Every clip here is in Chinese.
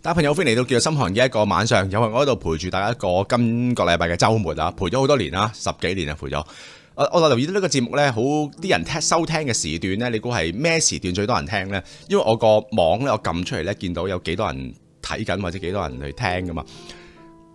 大家朋友歡迎嚟到叫做心寒嘅一個晚上，有幸我喺度陪住大家一個今個禮拜嘅週末啊，陪咗好多年啦，十幾年啊陪咗。我我留意到呢個節目咧，好啲人听收聽嘅時段咧，你估係咩時段最多人聽咧？因為我個網咧，我撳出嚟咧，見到有幾多人睇緊或者幾多人去聽噶嘛。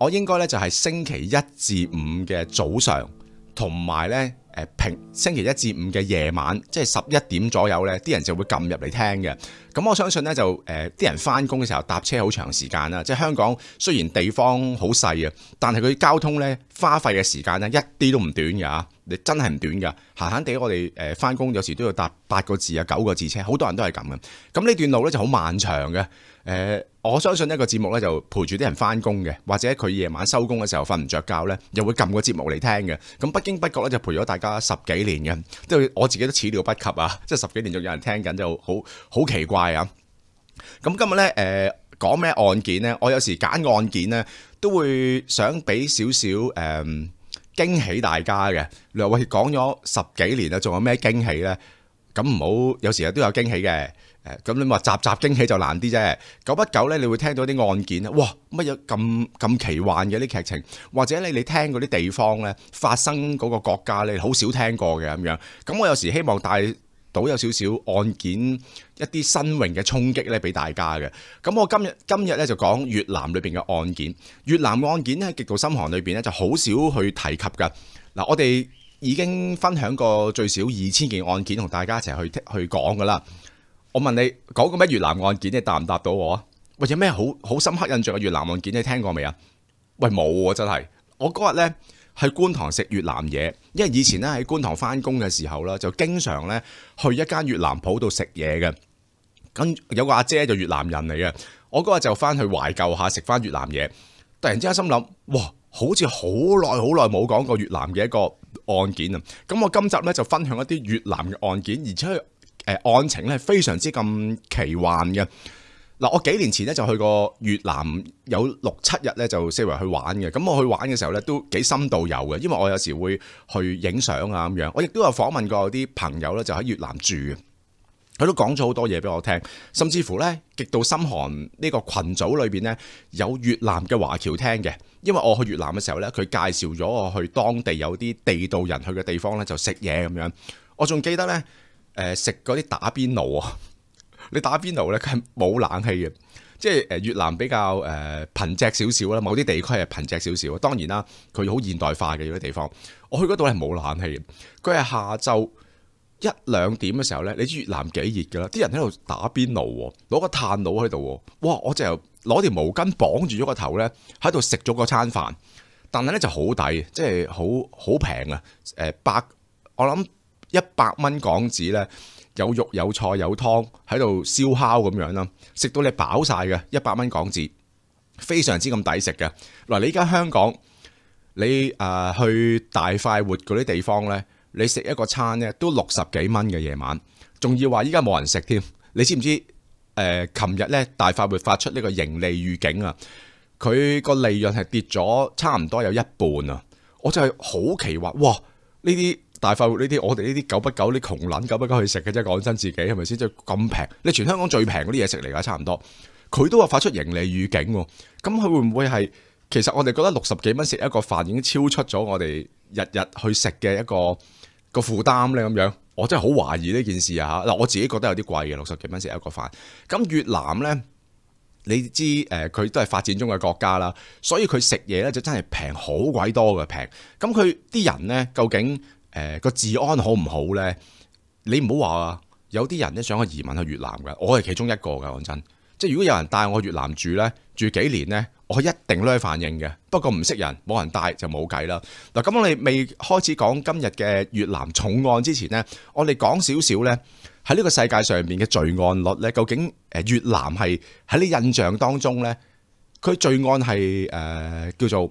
我應該咧就係星期一至五嘅早上，同埋咧。平星期一至五嘅夜晚，即係十一點左右呢，啲人就會撳入嚟聽嘅。咁我相信呢，就诶啲人翻工嘅時候搭車好長時間啦。即係香港雖然地方好細啊，但係佢交通呢，花費嘅時間呢，一啲都唔短噶。你真係唔短噶，閒閒地我哋诶翻工有時都要搭八個字啊九個字車，好多人都係咁嘅。咁呢段路呢，就好漫長嘅，誒。我相信一个节目咧就陪住啲人翻工嘅，或者佢夜晚收工嘅时候瞓唔着觉咧，又会揿个节目嚟听嘅。咁不经不觉咧就陪咗大家十几年嘅，即系我自己都始料不及啊！即系十几年仲有人听紧就好好奇怪啊！咁今日咧诶讲咩案件咧？我有时拣案件咧都会想俾少少诶惊喜大家嘅。你话喂讲咗十几年啦，仲有咩惊喜呢？咁唔好有时候都有惊喜嘅。咁你话集集惊喜就难啲啫。久不久咧，你会听到啲案件哇，乜嘢咁咁奇幻嘅啲剧情，或者咧你听嗰啲地方咧发生嗰个国家咧好少听过嘅咁样。咁我有时希望带到有少少案件一啲新颖嘅冲击咧，俾大家嘅。咁我今日今日咧就讲越南里边嘅案件。越南嘅案件咧，极度深寒里边咧就好少去提及噶。嗱，我哋已经分享过最少二千件案件，同大家一齐去去讲噶啦。我问你讲个咩越南案件，你答唔答到我？喂，有咩好好深刻印象嘅越南案件你听过未啊？喂，冇啊，真系。我嗰日咧喺观塘食越南嘢，因为以前咧喺观塘翻工嘅时候啦，就经常咧去一间越南铺度食嘢嘅。跟有个阿姐就越南人嚟嘅，我嗰日就翻去怀旧下，食翻越南嘢。突然之间心谂，哇，好似好耐好耐冇讲过越南嘅一个案件啊！咁我今集咧就分享一啲越南嘅案件，而且。诶案情咧非常之咁奇幻嘅嗱，我幾年前咧就去過越南，有六七日咧就四圍去玩嘅。咁我去玩嘅時候咧都幾深度遊嘅，因為我有時會去影相啊咁樣。我亦都有訪問過啲朋友咧，就喺越南住，佢都講咗好多嘢俾我聽。甚至乎咧極度心寒呢個群組裏面咧有越南嘅華僑聽嘅，因為我去越南嘅時候咧，佢介紹咗我去當地有啲地道人去嘅地方咧就食嘢咁樣。我仲記得咧。诶食嗰啲打邊爐啊！你打邊爐咧，佢係冇冷氣嘅，即係诶越南比較诶貧瘠少少啦，某啲地區係貧瘠少少。當然啦，佢好現代化嘅嗰啲地方，我去嗰度係冇冷氣嘅。佢係下晝一兩點嘅時候咧，你越南幾熱㗎啦？啲人喺度打邊爐喎，攞個炭爐喺度。哇！我就攞條毛巾綁住咗個頭咧，喺度食咗個餐飯。但係咧就好抵，即係好好平啊！诶，百，我諗。一百蚊港紙咧，有肉有菜有湯喺度燒烤咁樣啦，食到你飽晒嘅一百蚊港紙，非常之咁抵食嘅。嗱，你而家香港，你誒去大快活嗰啲地方咧，你食一個餐咧都六十幾蚊嘅夜晚，仲要話依家冇人食添。你知唔知？誒，琴日咧大快活發出呢個盈利預警啊，佢個利潤係跌咗差唔多有一半啊，我就係好奇惑，哇！呢啲大快活呢啲，我哋呢啲久不久你窮撚久不久去食嘅啫。講真，自己係咪先？即係咁平，你全香港最平嗰啲嘢食嚟噶，差唔多。佢都話發出盈利預警喎，咁佢會唔會係？其實我哋覺得六十幾蚊食一個飯已經超出咗我哋日日去食嘅一個個負擔咧。咁樣，我真係好懷疑呢件事啊！嗱，我自己覺得有啲貴嘅，六十幾蚊食一個飯。咁越南咧，你知诶，佢都係發展中嘅國家啦，所以佢食嘢咧就真係平好鬼多嘅平。咁佢啲人咧究竟？诶，个治安好唔好咧？你唔好话啊，有啲人咧想去移民去越南嘅，我系其中一个噶。讲真，即系如果有人带我去越南住咧，住几年咧，我一定都系反应嘅。不过唔识人，冇人带就冇计啦。嗱，咁我哋未开始讲今日嘅越南重案之前咧，我哋讲少少咧，喺呢个世界上面嘅罪案率咧，究竟诶越南系喺你印象当中咧，佢罪案系诶叫做？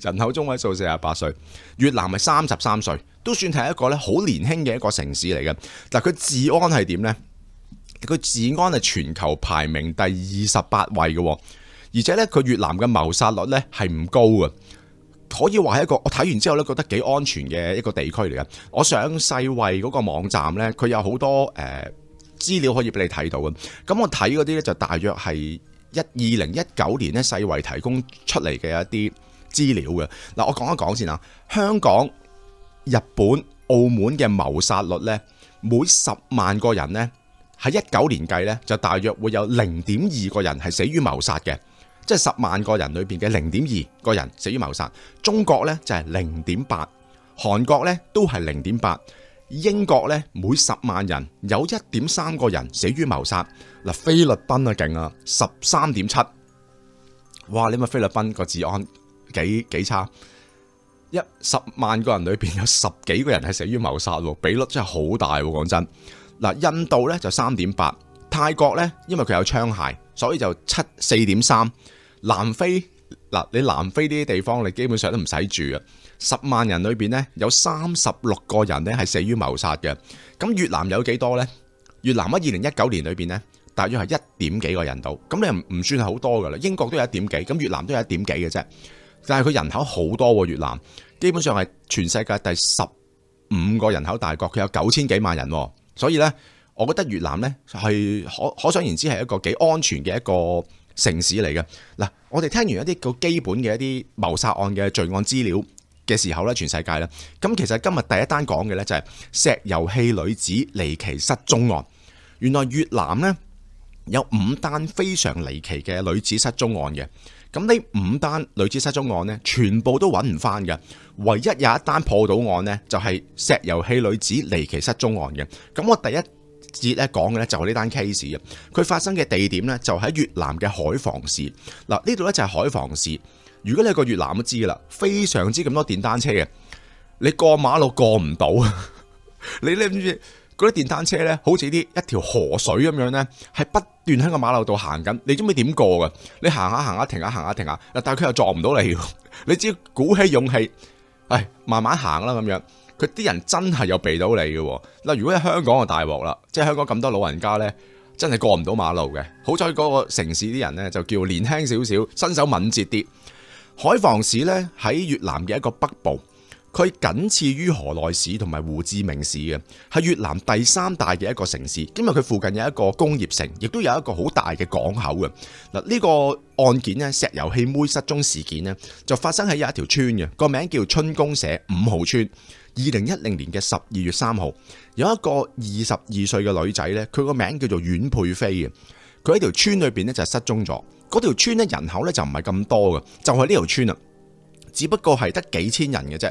人口中位数四十八岁，越南系三十三岁，都算系一个咧好年轻嘅一个城市嚟嘅。但佢治安系点呢？佢治安系全球排名第二十八位嘅，而且咧，佢越南嘅谋杀率咧系唔高嘅，可以话系一个我睇完之后咧觉得几安全嘅一个地区嚟嘅。我上世卫嗰个网站呢，佢有好多诶资料可以俾你睇到嘅。咁我睇嗰啲呢，就大约系一二零一九年呢世卫提供出嚟嘅一啲。資料嘅嗱，我講一講先啊。香港、日本、澳門嘅謀殺率呢，每十萬個人呢，喺一九年計呢，就大約會有零點二個人係死於謀殺嘅，即係十萬個人裏邊嘅零點二個人死於謀殺。中國呢，就係零點八，韓國呢，都係零點八，英國咧每十萬人有一點三個人死於謀殺。嗱，菲律賓啊勁啊，十三點七，哇！你咪菲律賓個治安？几几差？一十万个人里边有十几个人系死于谋杀比率真系好大喎！讲真，嗱，印度呢就三点八，泰国呢，因为佢有枪械，所以就七四点三，南非嗱你南非呢啲地方你基本上都唔使住啊，十万人里边呢，有三十六个人呢系死于谋杀嘅。咁越南有几多呢？越南喺二零一九年里边呢，大约系一点几个人度，咁你唔算系好多噶啦。英国都有一点几，咁越南都有一点几嘅啫。但系佢人口好多，越南基本上系全世界第十五個人口大國，佢有九千幾萬人，所以呢，我覺得越南呢係可可想而知係一個幾安全嘅一個城市嚟嘅。嗱，我哋聽完一啲個基本嘅一啲謀殺案嘅罪案資料嘅時候呢，全世界呢，咁其實今日第一單講嘅呢，就係石油氣女子離奇失蹤案。原來越南呢，有五單非常離奇嘅女子失蹤案嘅。咁呢五单女子失踪案呢，全部都揾唔翻嘅，唯一有一单破到案呢，就系石油气女子离奇失踪案嘅。咁我第一节咧讲嘅呢，就系呢单 case 嘅，佢发生嘅地点呢，就喺越南嘅海防市。嗱，呢度呢，就系海防市。如果你去个越南都知啦，非常之咁多电单车嘅，你过马路过唔到，你你唔知？嗰啲電單車咧，好似啲一條河水咁樣咧，係不斷喺個馬路度行緊。你中唔意點過嘅？你行下行下停下行下停下，但係佢又撞唔到你。你只要鼓起勇氣，唉，慢慢行啦咁樣。佢啲人真係有避到你嘅。嗱，如果喺香港就大鑊啦，即係香港咁多老人家咧，真係過唔到馬路嘅。好彩嗰個城市啲人咧就叫年輕少少，身手敏捷啲。海防市咧喺越南嘅一個北部。佢仅次於河內市同埋胡志明市嘅，係越南第三大嘅一個城市。因為佢附近有一個工業城，亦都有一個好大嘅港口嘅。嗱，呢個案件呢，石油氣妹失蹤事件呢，就發生喺有一條村嘅，個名叫春宫社五號村。二零一零年嘅十二月三號，有一個二十二歲嘅女仔呢，佢個名叫做阮佩飛嘅，佢喺條村裏边呢，就失蹤咗。嗰條村呢，人口呢，就唔係咁多嘅，就係呢條村啦，只不過係得幾千人嘅啫。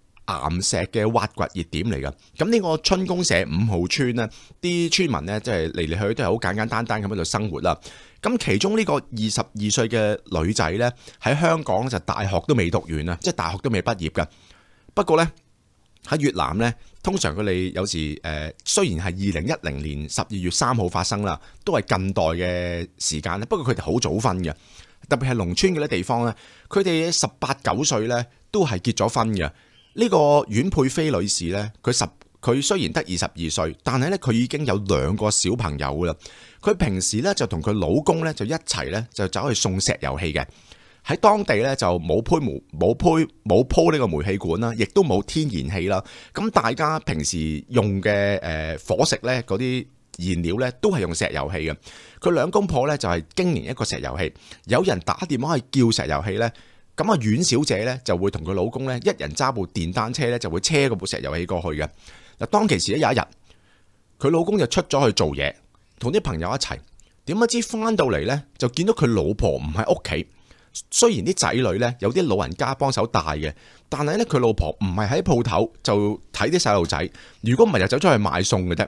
岩石嘅挖掘热点嚟噶，咁呢个春宫社五号村呢，啲村民呢，即系嚟嚟去去都系好简简单单咁喺度生活啦。咁其中呢个二十二岁嘅女仔呢，喺香港就大学都未读完啊，即系大学都未毕业噶。不过呢，喺越南呢，通常佢哋有时诶，虽然系二零一零年十二月三号发生啦，都系近代嘅时间咧。不过佢哋好早婚嘅，特别系农村嗰啲地方咧，佢哋十八九岁咧都系结咗婚嘅。呢個阮佩菲女士呢，佢十佢雖然得二十二歲，但系呢，佢已經有兩個小朋友啦。佢平時呢，就同佢老公呢，就一齊呢，就走去送石油氣嘅，喺當地咧就冇鋪煤冇铺冇铺呢個煤氣管啦，亦都冇天然氣啦。咁大家平時用嘅诶火食咧嗰啲燃料咧都係用石油氣嘅。佢兩公婆咧就係經營一個石油氣，有人打電話去叫石油氣咧。咁啊，阮小姐咧就会同佢老公咧一人揸部电单车咧就会车嗰部石油器过去嘅。嗱，当其时咧有一日，佢老公就出咗去做嘢，同啲朋友一齐。点不知翻到嚟咧就见到佢老婆唔喺屋企。虽然啲仔女咧有啲老人家帮手带嘅，但系咧佢老婆唔系喺铺头就睇啲细路仔。如果唔系就走出去买餸嘅啫，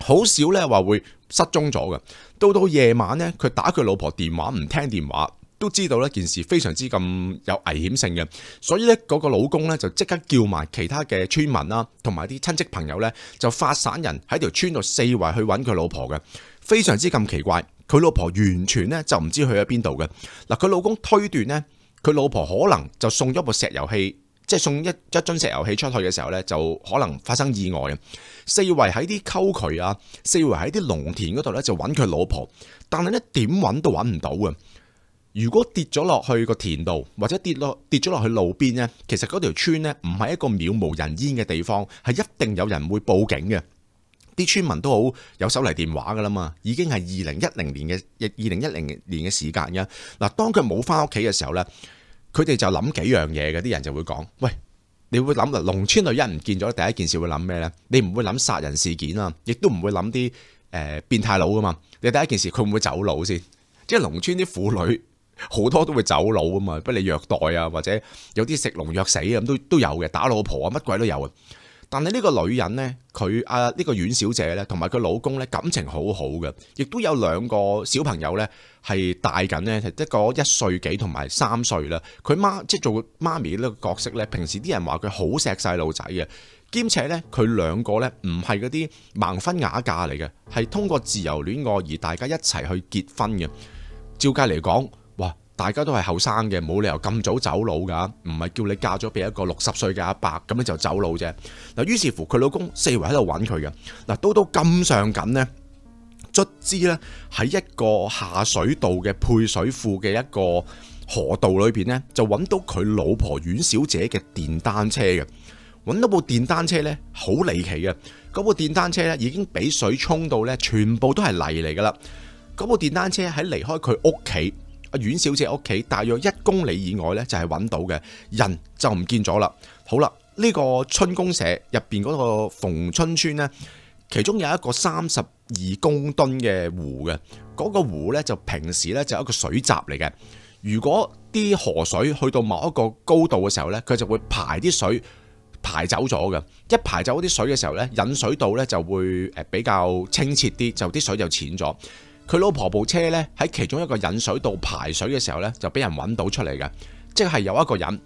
好少咧话会失踪咗嘅。到到夜晚咧，佢打佢老婆电话唔听电话。都知道呢件事非常之咁有危险性嘅，所以呢嗰个老公呢，就即刻叫埋其他嘅村民啦，同埋啲亲戚朋友呢，就发散人喺条村度四围去揾佢老婆嘅，非常之咁奇怪。佢老婆完全呢就唔知去咗边度嘅。嗱，佢老公推断呢，佢老婆可能就送咗部石油气，即系送一一樽石油气出去嘅时候呢，就可能发生意外啊。四围喺啲沟渠啊，四围喺啲农田嗰度呢，就揾佢老婆，但系呢点揾都揾唔到啊。如果跌咗落去個田度，或者跌落跌咗落去路邊呢，其實嗰條村呢唔係一個渺無人煙嘅地方，係一定有人會報警嘅。啲村民都好有手嚟電話噶啦嘛，已經係二零一零年嘅二零一零年嘅時間嘅。嗱，當佢冇翻屋企嘅時候呢，佢哋就諗幾樣嘢嘅。啲人就會講：，喂，你會諗啦，農村女一唔見咗，第一件事會諗咩呢？你唔會諗殺人事件啊，亦都唔會諗啲诶變態佬噶嘛。你第一件事佢會唔會走佬先？即係農村啲婦女。好多都會走佬啊嘛，不你虐待啊，或者有啲食龍藥死啊咁都都有嘅，打老婆啊乜鬼都有啊。但係呢個女人呢，佢啊呢個阮小姐呢，同埋佢老公呢，感情好好嘅，亦都有兩個小朋友呢，係大緊呢，一個一歲幾同埋三歲啦。佢媽即係做媽咪呢個角色呢，平時啲人話佢好錫細路仔嘅，兼且呢，佢兩個呢，唔係嗰啲盲婚啞嫁嚟嘅，係通過自由戀愛而大家一齊去結婚嘅。照計嚟講。大家都系后生嘅，冇理由咁早走佬噶，唔系叫你嫁咗俾一个六十岁嘅阿伯，咁你就走佬啫。嗱，於是乎佢老公四围喺度揾佢嘅，嗱都都咁上緊呢，卒之呢，喺一个下水道嘅配水库嘅一个河道里边呢，就揾到佢老婆阮小姐嘅电单车嘅，揾到部电单车呢，好离奇嘅，嗰部电单车呢，已经俾水冲到呢，全部都系泥嚟噶啦，嗰部电单车喺离开佢屋企。阿阮小姐屋企大約一公里以外呢，就係揾到嘅人就唔見咗啦。好啦，呢個春宮社入边嗰個逢春村呢，其中有一個三十二公噸嘅湖嘅，嗰個湖呢，就平時呢，就一個水閘嚟嘅。如果啲河水去到某一個高度嘅時候呢，佢就會排啲水排走咗嘅。一排走嗰啲水嘅時候呢，引水道呢就會比較清澈啲，就啲水就淺咗。佢老婆部車呢，喺其中一個引水道排水嘅時候呢，就俾人揾到出嚟嘅，即係有一個人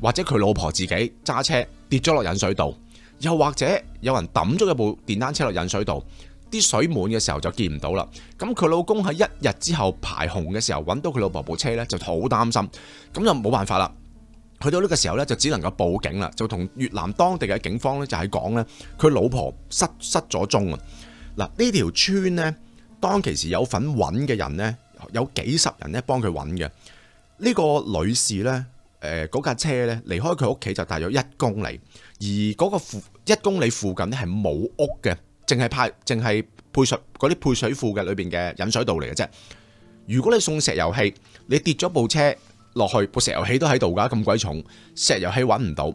或者佢老婆自己揸車跌咗落引水道，又或者有人抌咗一部電單車落引水道，啲水滿嘅時候就見唔到啦。咁佢老公喺一日之後排洪嘅時候揾到佢老婆部車呢，就好擔心，咁就冇辦法啦。去到呢個時候呢，就只能夠報警啦，就同越南當地嘅警方呢，就喺講呢，佢老婆失失咗蹤啊！嗱，呢條村呢。当其时有份揾嘅人呢，有几十人咧帮佢揾嘅呢个女士呢，诶嗰架车呢，离开佢屋企就大约一公里，而嗰个附一公里附近呢系冇屋嘅，净系派净系配水嗰啲配水库嘅里边嘅引水道嚟嘅啫。如果你送石油气，你跌咗部车落去，部石油气都喺度噶，咁鬼重，石油气揾唔到。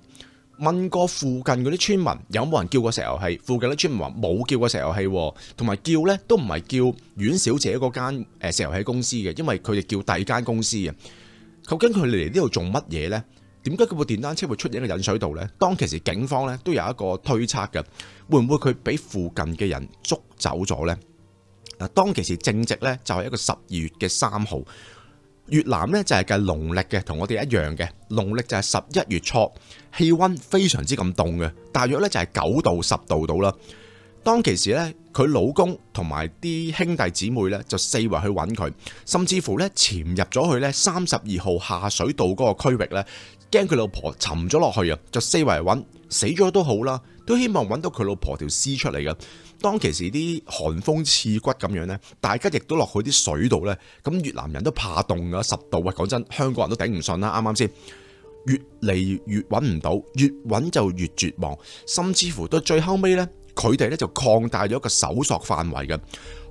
問過附近嗰啲村民有冇人叫過石油器？附近啲村民話冇叫過石油氣，同埋叫呢都唔係叫阮小姐嗰間石油器公司嘅，因為佢哋叫第二間公司嘅。究竟佢哋嚟呢度做乜嘢呢？點解佢部電單車會出現喺引水道呢？當其時警方呢都有一個推測嘅，會唔會佢俾附近嘅人捉走咗呢？嗱，當其時正值呢就係一個十二月嘅三號。越南呢就係计農曆嘅，同我哋一樣嘅，農曆就係十一月初，氣温非常之咁凍嘅，大約咧就係九度十度到啦。當其時咧。佢老公同埋啲兄弟姊妹呢，就四圍去揾佢，甚至乎呢，潛入咗去呢三十二號下水道嗰個區域呢，驚佢老婆沉咗落去啊！就四圍揾，死咗都好啦，都希望揾到佢老婆條屍出嚟嘅。當其時啲寒風刺骨咁樣呢，大家亦都落去啲水度呢。咁越南人都怕凍噶十度，喂，講真，香港人都頂唔順啦。啱啱先越嚟越揾唔到，越揾就越絕望，甚至乎到最後尾呢。佢哋咧就擴大咗一個搜索範圍嘅，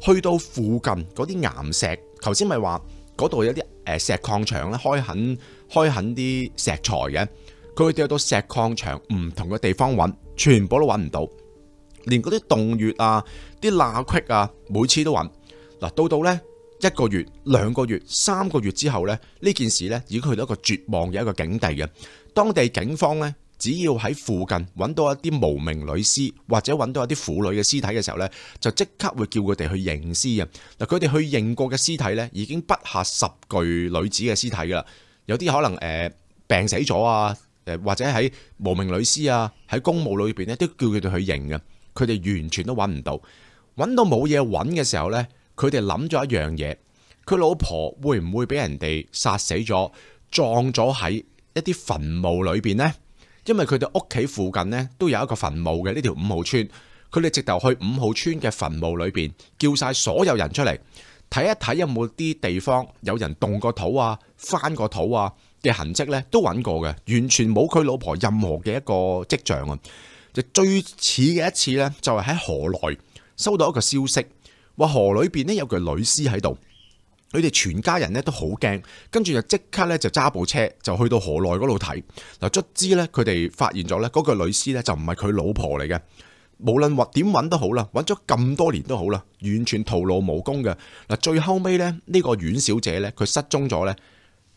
去到附近嗰啲岩石，頭先咪話嗰度有啲誒石礦場咧，開肯開肯啲石材嘅，佢哋去到石礦場唔同嘅地方揾，全部都揾唔到，連嗰啲洞穴啊、啲罅隙啊，每次都揾。嗱，到到咧一個月、兩個月、三個月之後咧，呢件事咧已經去到一個絕望嘅一個境地嘅，當地警方咧。只要喺附近揾到一啲無名女尸或者揾到一啲婦女嘅屍體嘅時候呢就即刻會叫佢哋去認尸啊！嗱，佢哋去認過嘅屍體呢已經不下十具女子嘅屍體啦。有啲可能誒病死咗啊，诶或者喺無名女尸啊，喺公墓裏边呢都叫佢哋去認嘅，佢哋完全都揾唔到，揾到冇嘢揾嘅時候呢，佢哋諗咗一樣嘢：佢老婆會唔會俾人哋殺死咗，撞咗喺一啲墳墓裏边呢？因为佢哋屋企附近呢都有一个坟墓嘅呢条五号村，佢哋直头去五号村嘅坟墓里边叫晒所有人出嚟睇一睇有冇啲地方有人动过土啊、翻过土啊嘅痕迹呢都揾过嘅，完全冇佢老婆任何嘅一个迹象啊。就最似嘅一次呢，就系喺河内收到一个消息，话河里边呢有具女尸喺度。佢哋全家人咧都好惊，跟住就即刻咧就揸部车就去到河内嗰度睇。嗱，卒之咧，佢哋发现咗咧，嗰个女尸咧就唔系佢老婆嚟嘅。无论揾点揾都好啦，揾咗咁多年都好啦，完全徒劳无功嘅。嗱，最后尾咧呢个阮小姐咧佢失踪咗咧，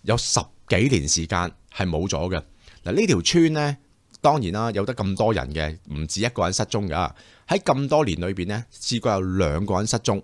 有十几年时间系冇咗嘅。嗱，呢条村咧当然啦有得咁多人嘅，唔止一个人失踪噶。喺咁多年里边咧，试过有两个人失踪。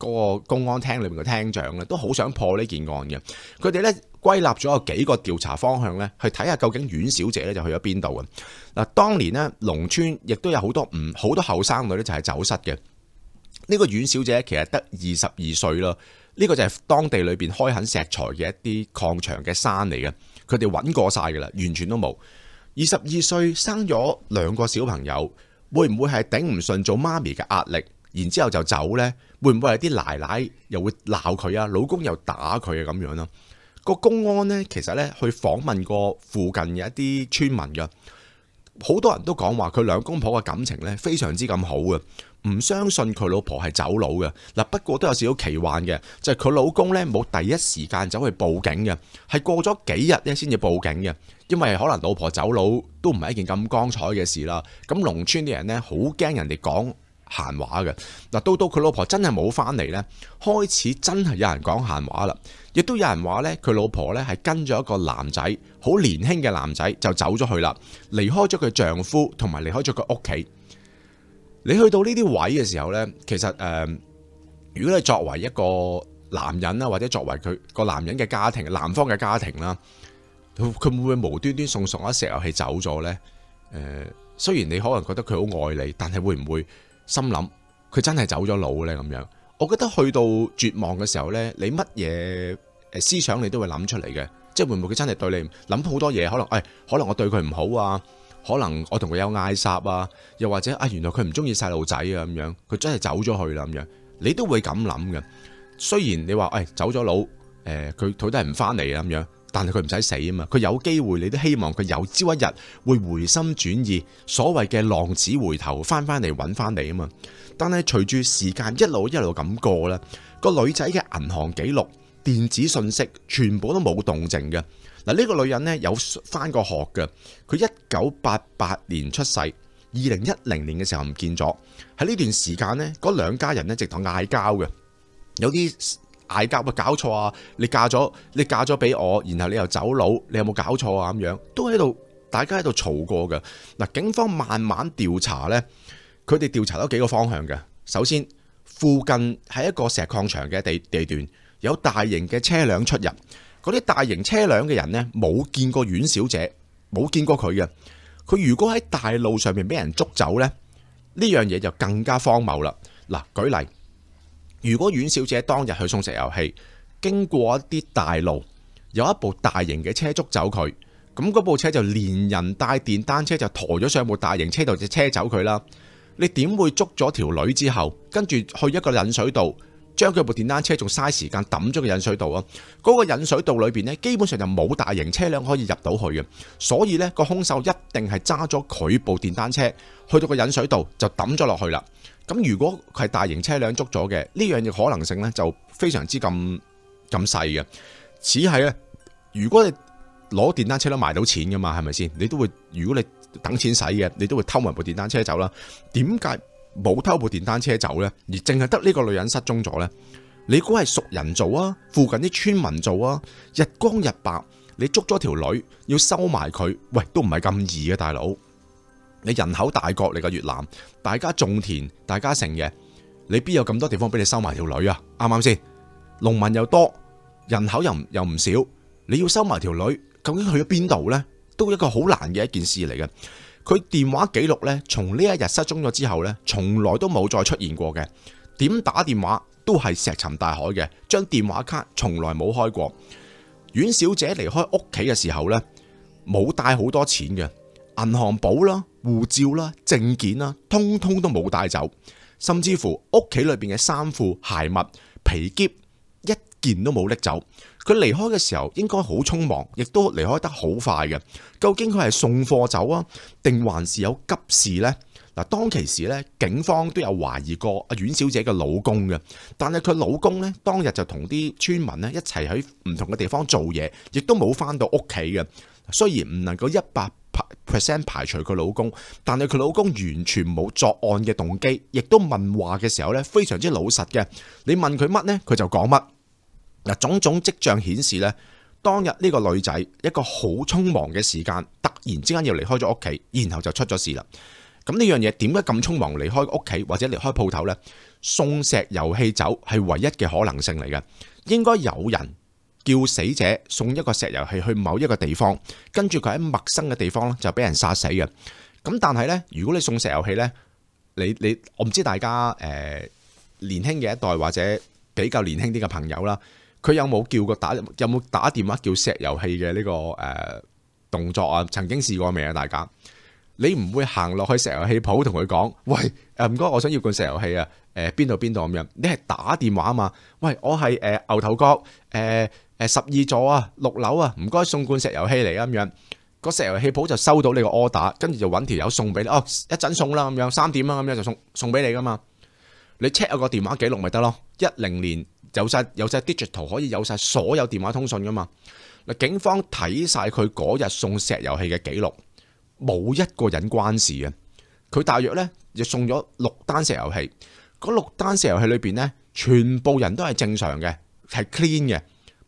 嗰個公安廳裏面嘅廳長咧，都好想破呢件案嘅。佢哋咧歸納咗幾個調查方向咧，去睇下究竟阮小姐咧就去咗邊度啊？嗱，當年咧農村亦都有好多唔好多後生女咧就係走失嘅。呢個阮小姐其實得二十二歲啦。呢個就係當地裏面開垦石材嘅一啲礦場嘅山嚟嘅。佢哋揾過晒嘅啦，完全都冇。二十二歲生咗兩個小朋友，會唔會係頂唔順做媽咪嘅壓力，然之後就走呢？会唔会系啲奶奶又会闹佢啊？老公又打佢啊？咁样咯？个公安呢，其实呢，去访问过附近嘅一啲村民噶，好多人都讲话佢两公婆嘅感情呢，非常之咁好嘅，唔相信佢老婆系走佬嘅。嗱，不过都有少少奇幻嘅，就系佢老公呢冇第一时间走去报警嘅，系过咗几日咧先至报警嘅，因为可能老婆走佬都唔系一件咁光彩嘅事啦。咁农村啲人呢，好惊人哋讲。闲话嘅嗱，到到佢老婆真系冇翻嚟呢，开始真系有人讲闲话啦，亦都有人话呢，佢老婆呢系跟咗一个男仔，好年轻嘅男仔就走咗去啦，离开咗佢丈夫同埋离开咗佢屋企。你去到呢啲位嘅时候呢，其实诶，如果你作为一个男人啦，或者作为佢个男人嘅家庭、男方嘅家庭啦，佢会唔会无端端送送一石油气走咗呢？诶，虽然你可能觉得佢好爱你，但系会唔会？心谂佢真系走咗脑咧咁样，我觉得去到绝望嘅时候呢，你乜嘢思想你都会谂出嚟嘅，即系会唔会佢真系对你谂好多嘢，可能诶，可能我对佢唔好啊，可能我同佢有嗌霎啊，又或者啊，原来佢唔中意细路仔啊咁样，佢真系走咗去啦咁样，你都会咁谂嘅。虽然你话诶走咗佬，诶佢到底系唔翻嚟啊咁样。但系佢唔使死啊嘛，佢有機會，你都希望佢有朝一日會回心轉意，所謂嘅浪子回頭翻翻嚟揾翻你啊嘛。但係隨住時間一路一路咁過啦，個女仔嘅銀行記錄、電子信息全部都冇動靜嘅。嗱，呢個女人呢，有翻过學嘅，佢一九八八年出世，二零一零年嘅時候唔見咗，喺呢段時間呢，嗰兩家人呢，直头嗌交嘅，有啲。嗌交啊，搞错啊！你嫁咗，你嫁咗俾我，然后你又走佬，你有冇搞错啊？咁样都喺度，大家喺度嘈过嘅。嗱，警方慢慢调查呢，佢哋调查咗几个方向嘅。首先，附近系一个石矿场嘅地地段，有大型嘅车辆出入。嗰啲大型车辆嘅人呢，冇见过阮小姐，冇见过佢嘅。佢如果喺大路上面俾人捉走呢，呢样嘢就更加荒谬啦。嗱，举例。如果阮小姐當日去送石油氣，經過一啲大路，有一部大型嘅車捉走佢，咁嗰部車就連人帶電單車就抬咗上部大型車度，就車走佢啦。你點會捉咗條女之後，跟住去一個引水道，將佢部電單車仲嘥時間抌咗個引水道啊？嗰個引水道裏边呢，基本上就冇大型車輛可以入到去嘅，所以呢個兇手一定係揸咗佢部電單車去到個引水道就抌咗落去啦。咁如果系大型车辆捉咗嘅，呢样嘢可能性呢就非常之咁咁细嘅。似系咧，如果你攞电单车都卖到钱噶嘛，系咪先？你都会如果你等钱使嘅，你都会偷埋部电单车走啦。点解冇偷部电单车走呢？而净系得呢个女人失踪咗呢？你估系熟人做啊？附近啲村民做啊？日光日白，你捉咗条女要收埋佢，喂，都唔系咁易嘅，大佬。你人口大国嚟嘅越南，大家种田，大家成嘅，你边有咁多地方俾你收埋条女啊？啱啱先？农民又多，人口又又唔少，你要收埋条女，究竟去咗边度呢？都一个好难嘅一件事嚟嘅。佢电话记录呢，从呢一日失踪咗之后呢，从来都冇再出现过嘅。点打电话都系石沉大海嘅，将电话卡从来冇开过。阮小姐离开屋企嘅时候呢，冇带好多钱嘅，银行簿啦。護照啦、證件啦，通通都冇帶走，甚至乎屋企裏面嘅衫褲、鞋袜、皮夾，一件都冇拎走。佢離開嘅時候應該好匆忙，亦都離開得好快嘅。究竟佢係送貨走啊，定還是有急事呢？嗱，當其時咧，警方都有懷疑過阿阮小姐嘅老公嘅，但係佢老公咧當日就同啲村民咧一齊喺唔同嘅地方做嘢，亦都冇翻到屋企嘅。虽然唔能够一百 percent 排除佢老公，但系佢老公完全冇作案嘅动机，亦都问话嘅时候咧非常之老实嘅。你问佢乜呢，佢就讲乜。嗱，种种迹象显示咧，当日呢个女仔一个好匆忙嘅时间，突然之间要离开咗屋企，然后就出咗事啦。咁呢样嘢点解咁匆忙离开屋企或者离开铺头呢？送石油气走系唯一嘅可能性嚟嘅，应该有人。叫死者送一个石油器去某一个地方，跟住佢喺陌生嘅地方咧就俾人杀死嘅。咁但系呢，如果你送石油器呢，你你我唔知大家诶年轻嘅一代或者比较年轻啲嘅朋友啦，佢有冇叫过打有冇打电话叫石油器嘅呢个诶动作啊？曾经试过未啊？大家你唔会行落去石油气铺同佢讲，喂诶唔该，我想要罐石油器啊！诶边度边度咁样？你系打电话啊嘛？喂，我系诶牛头角诶。诶十二座啊，六樓啊，唔該送罐石油气嚟啊，咁樣個石油气鋪就收到呢個 order，跟住就揾條友送俾你哦。一陣送啦，咁樣三點啊，咁樣就送送俾你噶嘛。你 check 下個電話記錄咪得咯？一零年有晒有晒 digital 可以有晒所有電話通讯噶嘛？嗱，警方睇晒佢嗰日送石油气嘅記錄，冇一個人關事嘅。佢大約呢，就送咗六單石油气，嗰六單石油器裏边呢，全部人都係正常嘅，係 clean 嘅。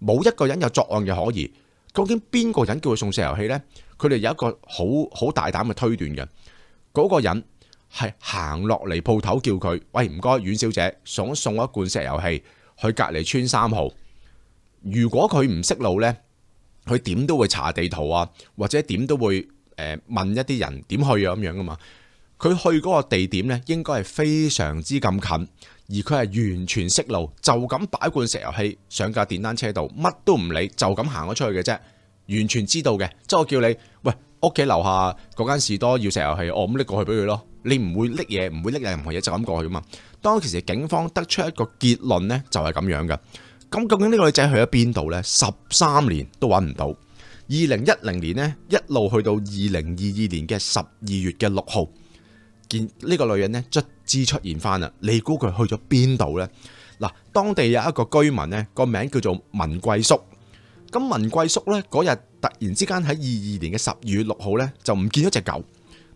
冇一個人有作案嘅可疑，究竟邊個人叫佢送石油器呢？佢哋有一個好好大膽嘅推斷嘅，嗰個人係行落嚟鋪頭叫佢，喂唔該，阮小姐想送一罐石油器去隔離村三號。如果佢唔識路呢，佢點都會查地圖啊，或者點都會诶問一啲人點去啊咁樣噶嘛。佢去嗰個地點呢，應該係非常之咁近。而佢係完全識路，就咁擺罐石油氣上架電單車度，乜都唔理，就咁行咗出去嘅啫。完全知道嘅，即係我叫你，喂屋企樓下嗰間士多要石油氣，我咁拎過去俾佢咯。你唔會拎嘢，唔會拎任何嘢就咁過去噶嘛。當其時警方得出一個結論呢，就係咁樣嘅。咁究竟呢個女仔去咗邊度呢？十三年都揾唔到。二零一零年呢，一路去到二零二二年嘅十二月嘅六號。见呢个女人呢，卒之出现翻啦，你估佢去咗边度呢？嗱，当地有一个居民呢，个名叫做文贵叔。咁文贵叔呢，嗰日突然之间喺二二年嘅十二月六号呢，就唔见咗只狗。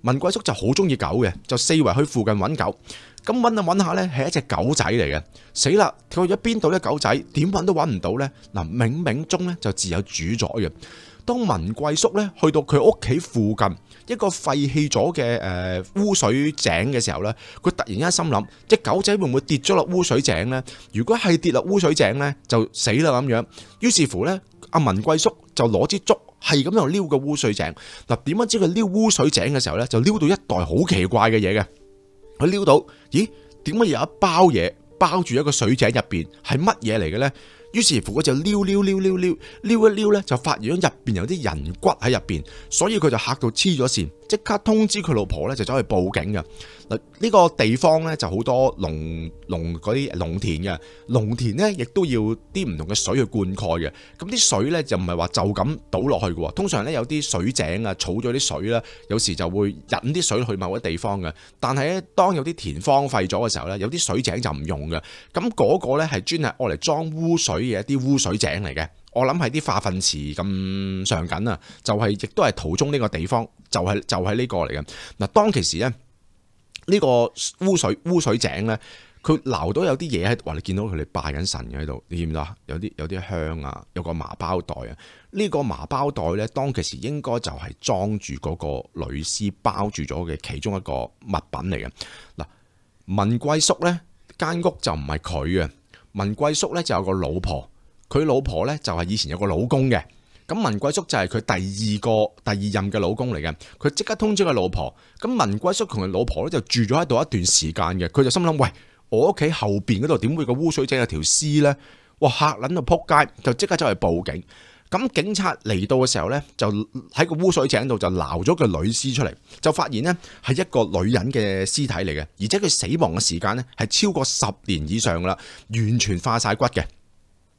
文贵叔就好中意狗嘅，就四围去附近揾狗。咁揾下揾下呢，系一只狗仔嚟嘅，死啦去咗边度呢？狗仔点揾都揾唔到呢。嗱冥冥中呢，就自有主宰嘅。当文贵叔呢，去到佢屋企附近。一个废弃咗嘅诶污水井嘅時候呢佢突然间間心諗，只狗仔會唔會跌咗落污水井呢？如果係跌落污水井呢，就死啦咁樣。於是乎呢，阿文貴叔就攞支竹係咁樣撩個污水井嗱，點样知佢撩污水井嘅時候呢？就撩到一袋好奇怪嘅嘢嘅。佢撩到，咦？點解有一包嘢包住一個水井入边？係乜嘢嚟嘅呢？於是乎佢就撩撩撩撩撩撩一撩咧，就發現咗入边有啲人骨喺入边，所以佢就嚇到黐咗線。即刻通知佢老婆咧，就走去報警嘅。嗱，呢個地方咧就好多農農嗰啲農田嘅，農田咧亦都要啲唔同嘅水去灌溉嘅。咁啲水咧就唔係話就咁倒落去嘅，通常咧有啲水井啊，儲咗啲水啦，有時就會引啲水去某啲地方嘅。但係咧，當有啲田荒廢咗嘅時候咧，有啲水井就唔用嘅。咁嗰個咧係專係愛嚟裝污水嘅一啲污水井嚟嘅。我諗係啲化粪池咁上緊啊，就係亦都係途中呢個地方。就系就系呢个嚟嘅嗱，当其时咧呢个污水污水井咧，佢流到有啲嘢喺度，话你见到佢哋拜紧神嘅喺度，你见唔到啊？有啲有啲香啊，有个麻包袋啊，呢个麻包袋咧，当其时应该就系装住嗰个女尸包住咗嘅其中一个物品嚟嘅。嗱，文贵叔咧间屋就唔系佢啊，文贵叔咧就有个老婆，佢老婆咧就系以前有个老公嘅。咁文贵叔就係佢第二個第二任嘅老公嚟嘅，佢即刻通知佢老婆。咁文贵叔同佢老婆咧就住咗喺度一段時間嘅，佢就心諗：喂，我屋企後边嗰度點會個污水井有條屍咧？哇！嚇撚到扑街，就即刻走去報警。咁警察嚟到嘅時候咧，就喺個污水井度就捞咗個女屍出嚟，就發現咧係一個女人嘅屍體嚟嘅，而且佢死亡嘅時間咧係超過十年以上啦，完全化晒骨嘅。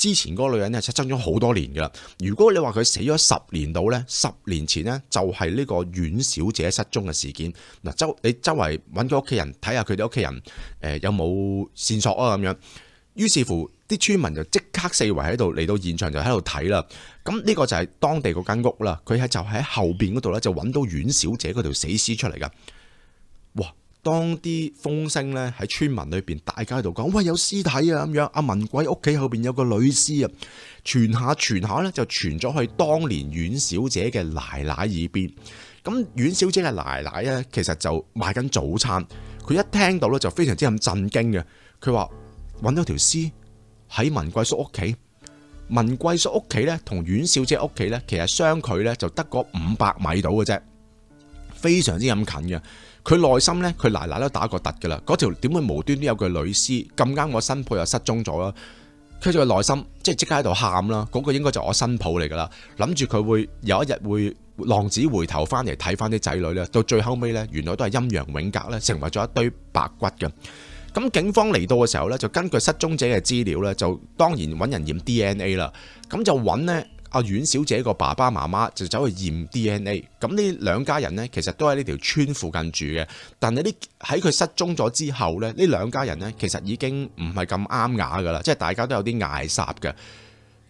之前嗰个女人咧失踪咗好多年噶啦，如果你话佢死咗十年度咧，十年前咧就系呢个阮小姐失踪嘅事件。嗱，周你周围揾佢屋企人睇下佢哋屋企人诶有冇线索啊咁样。于是乎，啲村民就即刻四围喺度嚟到现场就喺度睇啦。咁呢个就系当地嗰间屋啦，佢喺就喺后边嗰度咧就揾到阮小姐嗰条死尸出嚟噶。哇！当啲風聲咧喺村民裏边大家喺度講：，喂，有屍體啊！咁樣，阿文貴屋企後边有個女屍啊！傳下傳下咧，就傳咗去當年阮小姐嘅奶奶耳邊。咁，阮小姐嘅奶奶咧，其實就卖緊早餐。佢一聽到咧，就非常之咁震驚嘅。佢話：揾到條屍喺文貴叔屋企。文貴叔屋企咧，同阮小姐屋企咧，其實相距咧就得嗰五百米到嘅啫，非常之咁近嘅。佢內心呢，佢奶奶都打過突噶啦。嗰條點會無端端有句女屍咁啱我新抱又失蹤咗啦？佢就內心即係即刻喺度喊啦。嗰個應該就我新抱嚟㗎啦。諗住佢會有一日會浪子回頭翻嚟睇翻啲仔女咧，到最後尾呢，原來都係陰陽永隔咧，成為咗一堆白骨嘅。咁警方嚟到嘅時候呢，就根據失蹤者嘅資料呢，就當然揾人驗 DNA 啦。咁就揾呢。阿阮小姐个爸爸妈妈就走去验 DNA，咁呢两家人呢，其实都喺呢条村附近住嘅。但系呢喺佢失踪咗之后呢，呢两家人呢，其实已经唔系咁啱雅噶啦，即系大家都有啲嗌霎嘅。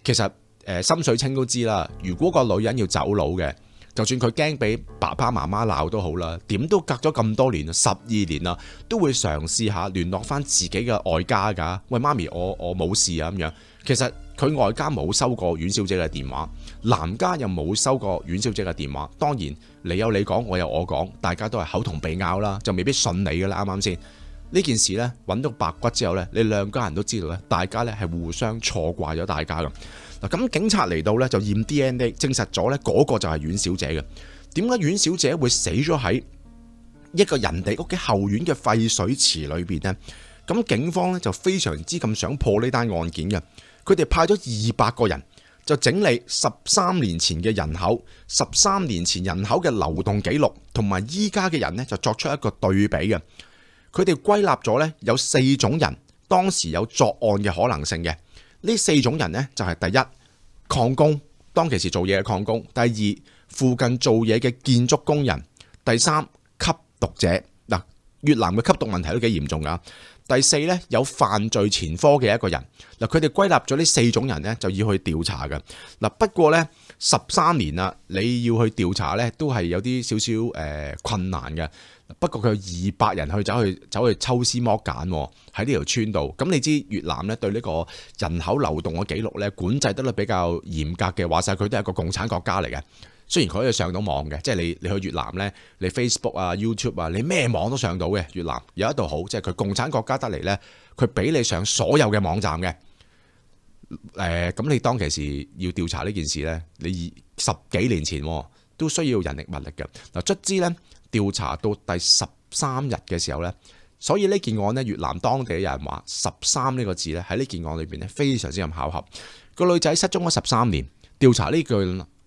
其实诶，心水清都知啦，如果个女人要走佬嘅，就算佢惊俾爸爸妈妈闹都好啦，点都隔咗咁多年十二年啦，都会尝试下联络翻自己嘅外家噶。喂妈咪，我我冇事啊咁样，其实。佢外家冇收过阮小姐嘅电话，男家又冇收过阮小姐嘅电话。当然，你有你讲，我有我讲，大家都系口同鼻拗啦，就未必信你噶啦，啱啱先？呢件事呢，揾到白骨之后呢，你两家人都知道咧，大家咧系互相错怪咗大家噶。嗱，咁警察嚟到呢，就验 D N A，证实咗呢嗰个就系阮小姐嘅。点解阮小姐会死咗喺一个人哋屋企后院嘅废水池里边呢？咁警方呢，就非常之咁想破呢单案件嘅。佢哋派咗二百个人，就整理十三年前嘅人口，十三年前人口嘅流动记录，同埋依家嘅人呢，就作出一个对比嘅。佢哋归纳咗呢，有四种人当时有作案嘅可能性嘅。呢四种人呢，就系第一，矿工，当其时做嘢嘅矿工；第二，附近做嘢嘅建筑工人；第三，吸毒者。嗱，越南嘅吸毒问题都几严重噶。第四咧有犯罪前科嘅一个人嗱，佢哋归纳咗呢四种人咧就要去调查嘅嗱。不过咧十三年啦，你要去调查咧都系有啲少少诶困难嘅。不过佢有二百人去走去走去抽丝剥茧喺呢条村度。咁你知越南咧对呢个人口流动嘅记录咧管制得咧比较严格嘅，话晒佢都系一个共产国家嚟嘅。雖然佢可係上到網嘅，即係你你去越南呢，你 Facebook 啊、YouTube 啊，你咩網都上到嘅。越南有一度好，即係佢共產國家得嚟呢，佢俾你上所有嘅網站嘅。誒，咁你當其時要調查呢件事呢，你十幾年前都需要人力物力嘅。嗱，卒之呢，調查到第十三日嘅時候呢。所以呢件案咧，越南當地有人話十三呢個字咧，喺呢件案裏面咧非常之咁巧合。個女仔失蹤咗十三年，調查呢句。